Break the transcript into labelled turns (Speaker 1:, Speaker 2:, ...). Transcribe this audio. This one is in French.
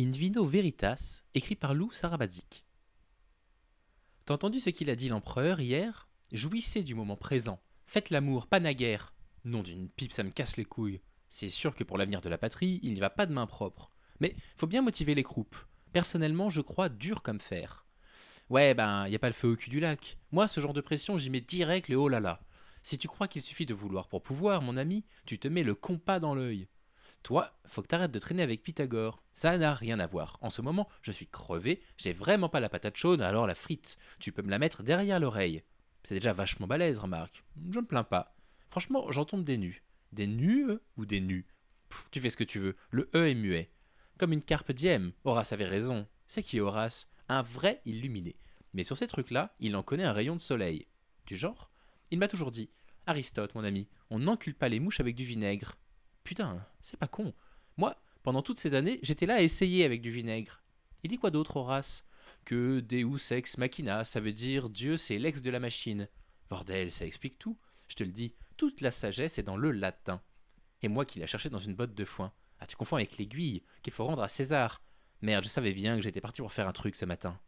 Speaker 1: In Vino Veritas, écrit par Lou Sarabadzik. T'as entendu ce qu'il a dit l'empereur hier Jouissez du moment présent, faites l'amour, pas naguère. Non d'une pipe, ça me casse les couilles. C'est sûr que pour l'avenir de la patrie, il n'y va pas de main propre. Mais faut bien motiver les croupes. Personnellement, je crois dur comme fer. Ouais, ben, y a pas le feu au cul du lac. Moi, ce genre de pression, j'y mets direct le oh là là. Si tu crois qu'il suffit de vouloir pour pouvoir, mon ami, tu te mets le compas dans l'œil. Toi, faut que t'arrêtes de traîner avec Pythagore. Ça n'a rien à voir. En ce moment, je suis crevé, j'ai vraiment pas la patate chaude, alors la frite, tu peux me la mettre derrière l'oreille. C'est déjà vachement balèze, remarque. Je me plains pas. Franchement, j'en tombe des nus. Des nus ou des nus Tu fais ce que tu veux, le E est muet. Comme une carpe diem, Horace avait raison. C'est qui Horace Un vrai illuminé. Mais sur ces trucs-là, il en connaît un rayon de soleil. Du genre Il m'a toujours dit Aristote, mon ami, on n'encule pas les mouches avec du vinaigre. Putain, c'est pas con. Moi, pendant toutes ces années, j'étais là à essayer avec du vinaigre. Il dit quoi d'autre, Horace Que Deus ex machina, ça veut dire Dieu c'est l'ex de la machine. Bordel, ça explique tout. Je te le dis, toute la sagesse est dans le latin. Et moi qui la cherchais dans une botte de foin. Ah, tu confonds avec l'aiguille, qu'il faut rendre à César. Merde, je savais bien que j'étais parti pour faire un truc ce matin.